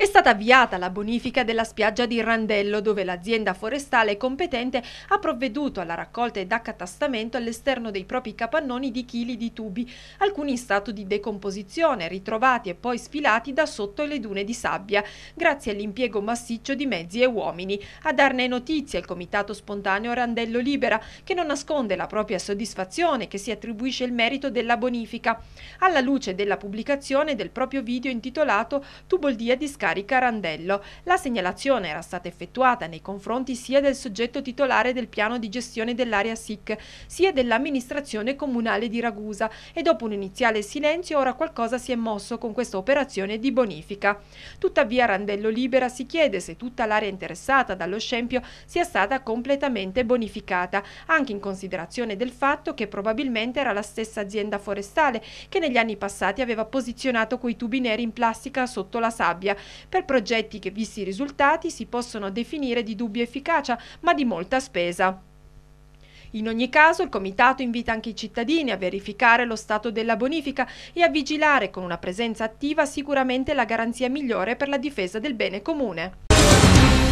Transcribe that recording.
È stata avviata la bonifica della spiaggia di Randello dove l'azienda forestale competente ha provveduto alla raccolta ed accatastamento all'esterno dei propri capannoni di chili di tubi, alcuni in stato di decomposizione, ritrovati e poi sfilati da sotto le dune di sabbia, grazie all'impiego massiccio di mezzi e uomini. A darne notizia il comitato spontaneo Randello Libera, che non nasconde la propria soddisfazione che si attribuisce il merito della bonifica, alla luce della pubblicazione del proprio video intitolato Tuboldia di Sky Cari Carandello. La segnalazione era stata effettuata nei confronti sia del soggetto titolare del piano di gestione dell'area SIC, sia dell'amministrazione comunale di Ragusa e dopo un iniziale silenzio ora qualcosa si è mosso con questa operazione di bonifica. Tuttavia Randello Libera si chiede se tutta l'area interessata dallo scempio sia stata completamente bonificata, anche in considerazione del fatto che probabilmente era la stessa azienda forestale che negli anni passati aveva posizionato quei tubi neri in plastica sotto la sabbia per progetti che, visti i risultati, si possono definire di dubbia efficacia, ma di molta spesa. In ogni caso il Comitato invita anche i cittadini a verificare lo stato della bonifica e a vigilare con una presenza attiva sicuramente la garanzia migliore per la difesa del bene comune.